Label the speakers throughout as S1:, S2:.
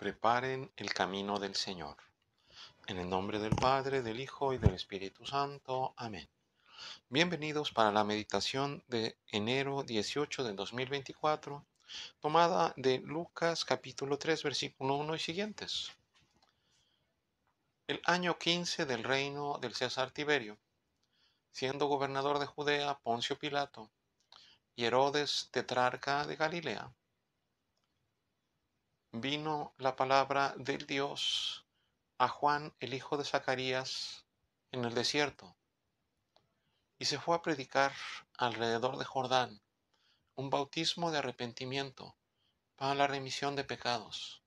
S1: Preparen el camino del Señor. En el nombre del Padre, del Hijo y del Espíritu Santo. Amén. Bienvenidos para la meditación de enero 18 de 2024, tomada de Lucas capítulo 3, versículo 1 y siguientes. El año 15 del reino del César Tiberio, siendo gobernador de Judea Poncio Pilato y Herodes tetrarca de Galilea, vino la palabra del Dios a Juan, el hijo de Zacarías, en el desierto, y se fue a predicar alrededor de Jordán un bautismo de arrepentimiento para la remisión de pecados,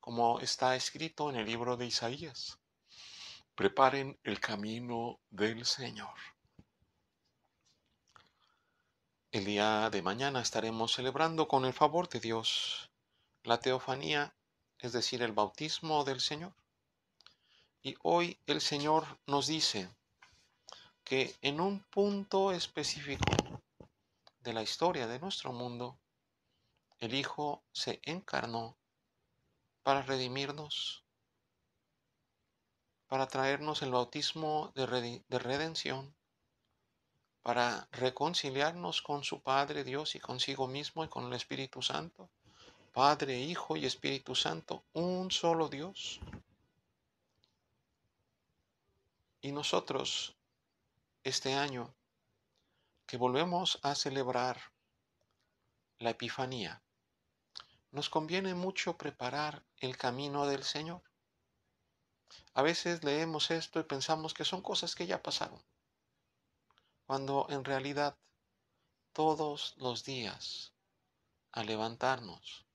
S1: como está escrito en el libro de Isaías. Preparen el camino del Señor. El día de mañana estaremos celebrando con el favor de Dios la teofanía, es decir, el bautismo del Señor. Y hoy el Señor nos dice que en un punto específico de la historia de nuestro mundo, el Hijo se encarnó para redimirnos, para traernos el bautismo de, redención, para reconciliarnos con su Padre Dios y consigo mismo y con el Espíritu Santo Padre, Hijo y Espíritu Santo, un solo Dios. Y nosotros, este año, que volvemos a celebrar la Epifanía, nos conviene mucho preparar el camino del Señor. A veces leemos esto y pensamos que son cosas que ya pasaron, cuando en realidad todos los días, al levantarnos,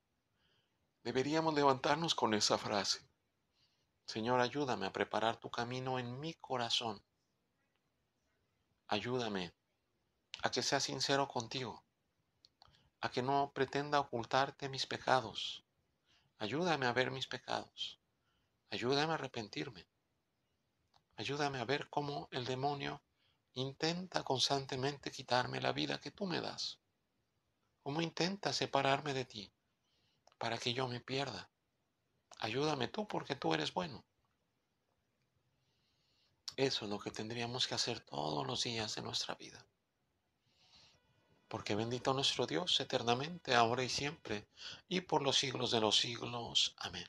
S1: Deberíamos levantarnos con esa frase. Señor, ayúdame a preparar tu camino en mi corazón. Ayúdame a que sea sincero contigo, a que no pretenda ocultarte mis pecados. Ayúdame a ver mis pecados. Ayúdame a arrepentirme. Ayúdame a ver cómo el demonio intenta constantemente quitarme la vida que tú me das. Cómo intenta separarme de ti para que yo me pierda. Ayúdame tú porque tú eres bueno. Eso es lo que tendríamos que hacer todos los días de nuestra vida. Porque bendito nuestro Dios eternamente, ahora y siempre, y por los siglos de los siglos. Amén.